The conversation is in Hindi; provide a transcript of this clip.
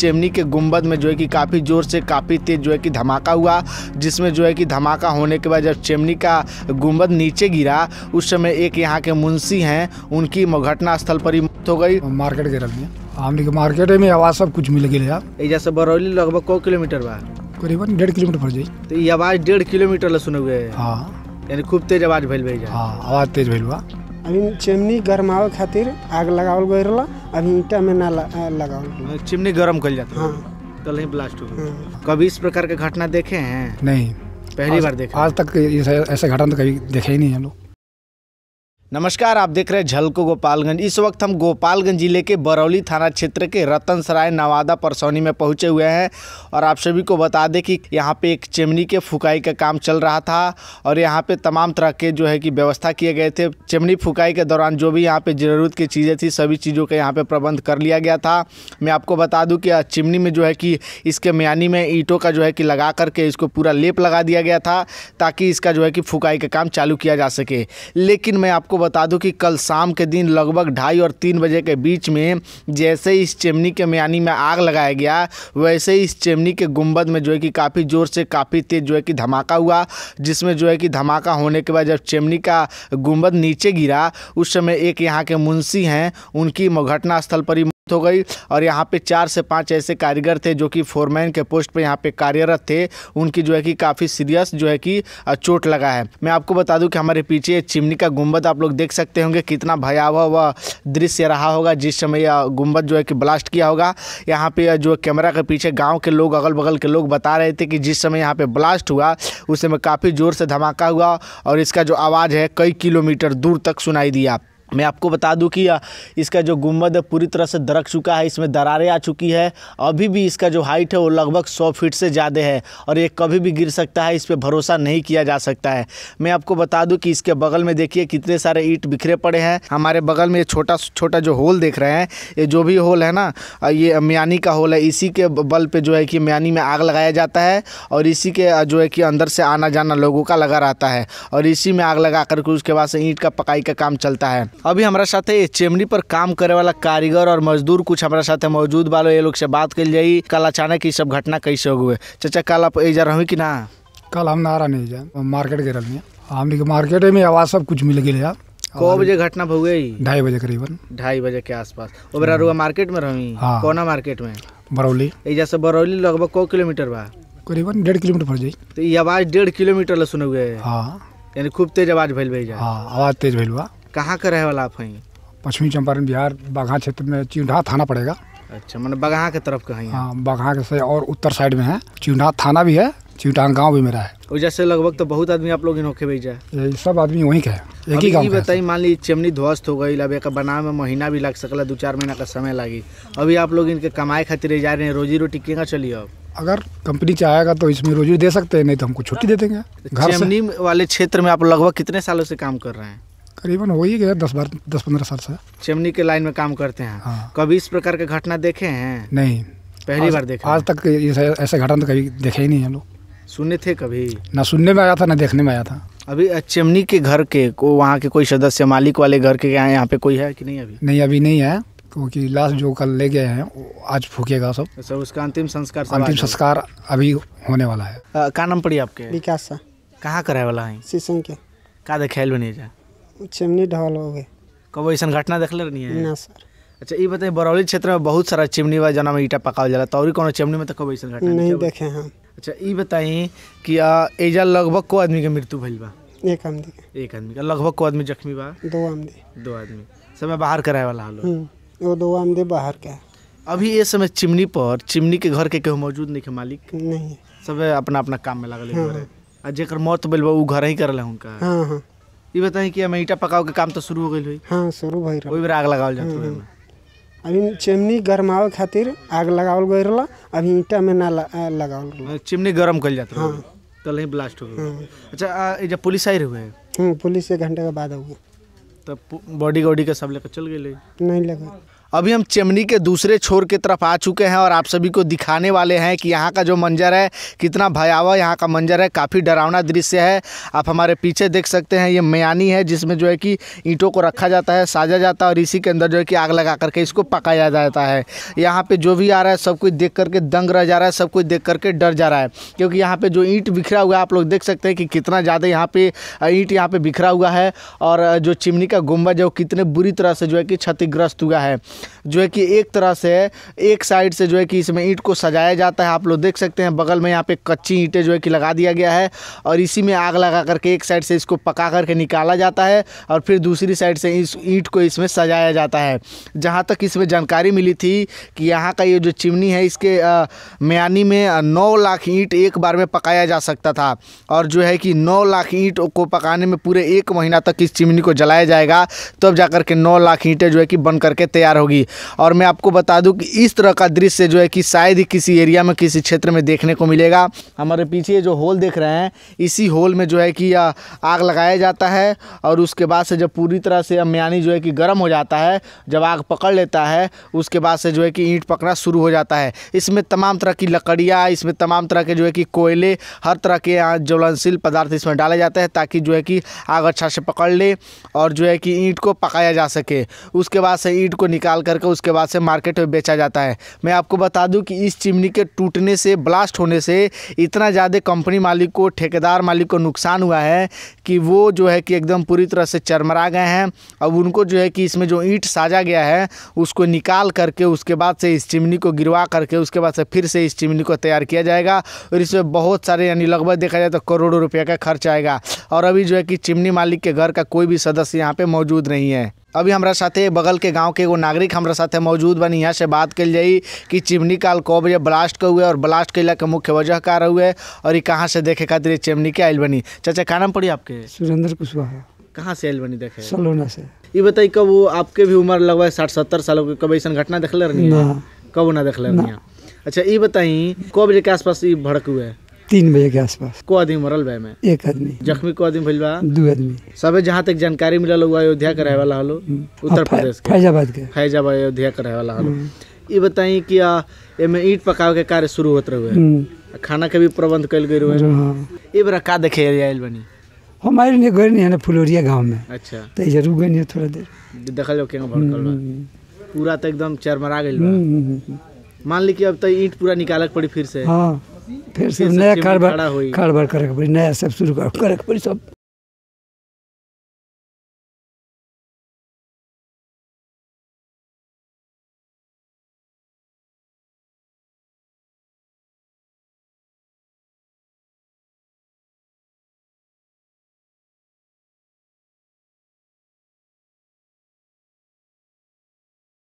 चिमनी के गुम्बद में जो है कि काफ़ी ज़ोर से काफ़ी तेज़ जो है कि धमाका हुआ जिसमें जो है कि धमाका होने के बाद जब चिमनी का गुम्बद नीचे गिरा उस समय एक यहाँ के मुंशी हैं उनकी घटनास्थल पर ही मौत हो गई मार्केट गिरल आमली के मार्केट में आवाज़ सब कुछ मिल गया एजा से बरौली लगभग कौ किलोमीटर बा करीबन डेढ़ किलोमीटर पड़ जाए तो ये आवाज़ डेढ़ किलोमीटर ला सुने हुए हाँ यानी खूब तेज आवाज़ भैल भैया हाँ आवाज़ तेज भैल हुआ अभी चिमनी गर्मावे खातिर आग लगावल गई रहा अभी ईटा में ना लगा मतलब चिमनी गर्म कर जाता हाँ कल ही ब्लास्ट हो हाँ। कभी इस प्रकार के घटना देखे हैं नहीं पहली बार देखे आज तक ऐसा घटना तो कभी देखे ही नहीं हम लोग नमस्कार आप देख रहे हैं झलको गोपालगंज इस वक्त हम गोपालगंज जिले के बरौली थाना क्षेत्र के रतन सराय नवादा परसौनी में पहुंचे हुए हैं और आप सभी को बता दें कि यहां पे एक चिमनी के फुकाई का काम चल रहा था और यहां पे तमाम तरह के जो है कि व्यवस्था किए गए थे चिमनी फुकाई के दौरान जो भी यहाँ पर ज़रूरत की चीज़ें थी सभी चीज़ों का यहाँ पर प्रबंध कर लिया गया था मैं आपको बता दूँ कि चिमनी में जो है कि इसके म्यानी में ईंटों का जो है कि लगा करके इसको पूरा लेप लगा दिया गया था ताकि इसका जो है कि फुकाई का काम चालू किया जा सके लेकिन मैं आपको बता दूं कि कल शाम के दिन लगभग ढाई और तीन बजे के बीच में जैसे इस चिमनी के म्यानी में आग लगाया गया वैसे ही इस चिमनी के गुंबद में जो है कि काफ़ी ज़ोर से काफ़ी तेज़ जो है कि धमाका हुआ जिसमें जो है कि धमाका होने के बाद जब चिमनी का गुंबद नीचे गिरा उस समय एक यहाँ के मुंशी हैं उनकी घटनास्थल पर ही हो गई और यहाँ पे चार से पांच ऐसे कारीगर थे जो कि फोरमैन के पोस्ट पर यहाँ पे कार्यरत थे उनकी जो है कि काफ़ी सीरियस जो है कि चोट लगा है मैं आपको बता दूँ कि हमारे पीछे चिमनी का गुम्बद आप लोग देख सकते होंगे कितना भयावह व दृश्य रहा होगा जिस समय यह गुम्बद जो है कि ब्लास्ट किया होगा यहाँ पे जो कैमरा के पीछे गाँव के लोग अगल बगल के लोग बता रहे थे कि जिस समय यहाँ पर ब्लास्ट हुआ उस समय काफ़ी ज़ोर से धमाका हुआ और इसका जो आवाज़ है कई किलोमीटर दूर तक सुनाई दिया मैं आपको बता दूं कि इसका जो गुम्बद है पूरी तरह से दरक चुका है इसमें दरारें आ चुकी है अभी भी इसका जो हाइट है वो लगभग 100 फीट से ज़्यादा है और ये कभी भी गिर सकता है इस पर भरोसा नहीं किया जा सकता है मैं आपको बता दूं कि इसके बगल में देखिए कितने सारे ईट बिखरे पड़े हैं हमारे बगल में ये छोटा छोटा जो होल देख रहे हैं ये जो भी होल है ना ये म्यानी का होल है इसी के बल पर जो है कि म्यानी में आग लगाया जाता है और इसी के जो है कि अंदर से आना जाना लोगों का लगा रहता है और इसी में आग लगा करके उसके बाद से ईंट का पकाई का काम चलता है अभी हमारा साथ ये चिमनी पर काम करे वाला कारीगर और मजदूर कुछ हमारा साथ मौजूद बालो ये लोग से बात कर जाई कल अचानक ये सब घटना कैसे हो गए चाचा कल आप जा रही कि ना कल हम नारा नहीं मार्केट गिरल हमने के मार्केट में आवाज सब कुछ मिल गया कौ बजे घटना हो गई ढाई बजे करीबन ढाई बजे के आसपास ओबरा हाँ। रुआ मार्केट में रही हाँ। कोना मार्केट में बरौली एजा से बरौली लगभग कौ किलोमीटर बा करीबन डेढ़ किलोमीटर पड़ जाये तो आवाज डेढ़ किलोमीटर ला सुने हुए हाँ यानी खूब तेज आवाज भइल भई हाँ आवाज तेज भइल बा कहाँ का रहे वाला आप हैं पश्चिमी चंपारण बिहार बाघा क्षेत्र में चिंढा थाना पड़ेगा अच्छा मैंने बगहा के तरफ का हाँ बगहा के से और उत्तर साइड में है चिंढा थाना भी है चिंटान गांव भी मेरा है और जैसे लगभग तो बहुत आदमी आप लोग इनके भेजा है सब आदमी वहीं का है एक ही गांव बताइए मान ली चिमनी ध्वस्त हो गई अब एक बना में महीना भी लग सकला दो चार महीना का समय लगी अभी आप लोग इनके कमाए खातिर जा रहे हैं रोजी रोटी के चलिए अब अगर कंपनी चाहेगा तो इसमें रोजी दे सकते हैं नहीं तो हमको छुट्टी दे देंगे घर वाले क्षेत्र में आप लगभग कितने सालों से काम कर रहे हैं करीबन हो ही गया दस बार दस पंद्रह साल से चिमनी के लाइन में काम करते हैं हाँ। कभी इस प्रकार के घटना देखे हैं नहीं पहली बार देखे आज तक ऐसे घटना तो कभी देखे ही नहीं हम लोग सुने थे कभी ना सुनने में आया था ना देखने में आया था अभी चिमनी के घर के को वहाँ के कोई सदस्य मालिक वाले घर के यहाँ पे कोई है कि नहीं अभी नहीं अभी नहीं है क्योंकि लास्ट जो कल ले गए हैं आज फूकेगा सब सर अच्छा, उसका अंतिम संस्कार अंतिम संस्कार अभी होने वाला है क्या नाम पड़ी आपके विकास सर कहाँ कराए वाला है शीशम के का देखे जाए चिमनी ढहल हो गए कब ऐसा घटना देख ले नहीं है ना सर अच्छा ये बताइए बरौली क्षेत्र में बहुत सारा चिमनी बा जना में ईटा पकावल जाला तौरी कोनो चिमनी में तो कब ऐसा घटना नहीं देखे हम अच्छा ये बताई कि एजा लगभग को आदमी के मृत्यु भइल बा एक आदमी एक आदमी का लगभग को आदमी जख्मी बा दो आदमी दो आदमी समय बाहर कराए वाला हाल हम्म, वो दो आमदे बाहर का अभी ये समय चिमनी पर चिमनी के घर के केहू मौजूद नहीं के मालिक नहीं सब अपना अपना काम में लागल हाँ, हाँ। आ जेकर मौत बिल वो घर ही करल उनका हाँ, हाँ। ये बताएं कि हमें ईटा पकाओ के काम तो शुरू हो गई हुई हाँ शुरू भई रहा ओई आग लगावल जात हाँ। अभी चिमनी गरमावे खातिर आग लगावल गई रहा अभी ईटा में ना लगावल चिमनी गरम कर जाता हाँ कल ही ब्लास्ट हो गया हाँ। अच्छा जब पुलिस आई हुए हैं पुलिस एक घंटे के बाद हुए तब बॉडी गॉडी का सब लेकर चल गए नहीं लगा अभी हम चिमनी के दूसरे छोर की तरफ आ चुके हैं और आप सभी को दिखाने वाले हैं कि यहाँ का जो मंजर है कितना भयावह यहाँ का मंजर है काफ़ी डरावना दृश्य है आप हमारे पीछे देख सकते हैं ये मयानी है जिसमें जो है कि ईंटों को रखा जाता है साजा जाता है और इसी के अंदर जो है कि आग लगा करके इसको पकाया जाता है यहाँ पर जो भी आ रहा है सब कुछ देख करके दंग रह जा रहा है सब कुछ देख करके डर जा रहा है क्योंकि यहाँ पर जो ईंट बिखरा हुआ है आप लोग देख सकते हैं कि कितना ज़्यादा यहाँ पर ईंट यहाँ पर बिखरा हुआ है और जो चिमनी का गुम्बज जो वो कितने बुरी तरह से जो है कि क्षतिग्रस्त हुआ है जो है कि एक तरह से एक साइड से जो है कि इसमें ईंट को सजाया जाता है आप लोग देख सकते हैं बगल में यहाँ पे कच्ची ईंटें जो है कि लगा दिया गया है और इसी में आग लगा करके एक साइड से इसको पका करके निकाला जाता है और फिर दूसरी साइड से इस ईंट को इसमें सजाया जाता है जहाँ तक इसमें जानकारी मिली थी कि यहाँ का ये जो चिमनी है इसके म्यानी में नौ लाख ईंट एक बार में पकाया जा सकता था और जो है कि नौ लाख ईंट को पकाने में पूरे एक महीना तक इस चिमनी को जलाया जाएगा तब तो जा के नौ लाख ईंटें जो है कि बन करके तैयार हो होगी और मैं आपको बता दूं कि इस तरह का दृश्य जो है कि शायद ही किसी एरिया में किसी क्षेत्र में देखने को मिलेगा हमारे पीछे जो होल देख रहे हैं इसी होल में जो है कि आग लगाया जाता है और उसके बाद से जब पूरी तरह से अम्यानी जो है कि गर्म हो जाता है जब आग पकड़ लेता है उसके बाद से जो है कि ईंट पकड़ना शुरू हो जाता है इसमें तमाम तरह की लकड़ियाँ इसमें तमाम तरह के जो है कि कोयले हर तरह के ज्वलनशील पदार्थ इसमें डाले जाते हैं ताकि जो है कि आग अच्छा से पकड़ ले और जो है कि ईंट को पकाया जा सके उसके बाद से ईंट को निकाल निकाल करके उसके बाद से मार्केट में बेचा जाता है मैं आपको बता दूं कि इस चिमनी के टूटने से ब्लास्ट होने से इतना ज़्यादा कंपनी मालिक को ठेकेदार मालिक को नुकसान हुआ है कि वो जो है कि एकदम पूरी तरह से चरमरा गए हैं अब उनको जो है कि इसमें जो ईंट साजा गया है उसको निकाल करके उसके बाद से इस चिमनी को गिरवा करके उसके बाद से फिर से इस चिमनी को तैयार किया जाएगा और इसमें बहुत सारे यानी लगभग देखा जाए तो करोड़ों रुपये का खर्च आएगा और अभी जो है कि चिमनी मालिक के घर का कोई भी सदस्य यहाँ पर मौजूद नहीं है अभी हमारा साथे बगल के गांव के एगो नागरिक हमारा साथे मौजूद बनी यहाँ से बात कल जाई कि चिमनी काल कौ बजे ब्लास्ट के हुए और ब्लास्ट कैल के मुख्य वजह का है और ये कहाँ से देखे खातिर चिमनी के आयल बनी चाचा का नाम पड़ी आपके सुरेंद्र कुशवाहा कहाँ से आयल बनी देखे सलोना से ये बताइए कब आपके भी उम्र लगभग साठ सत्तर साल की कब ऐसा घटना देखले रही कब ना देखले रहनी अच्छा ये बताई कौ बजे के आसपास ये भड़क हुए तीन बजे के आसपास को आदमी मरल भाई में एक आदमी जख्मी को आदमी भैया दो आदमी सब जहाँ तक जानकारी मिलल हुआ अयोध्या का रहे वाला हलो हम्म। उत्तर प्रदेश फैजाबाद के फैजाबाद अयोध्या का रहे वाला हलो ये हम्म। बताई कि एमे ईट पकावे के कार्य शुरू होते रहे हम्म। खाना के भी प्रबंध कल गए रहे ये बरा का देखे आयल बनी हमारे ने गए नहीं है ना फुलोरिया गांव में अच्छा तो जरूर गए नहीं थोड़ा देर देख लो क्या पूरा तो एकदम चरमरा गए मान ली कि अब तो ईट पूरा निकालक पड़ी फिर से हाँ फिर से नया कारोबार कारोबार करे पड़ी नया सब शुरू करे पड़ी सब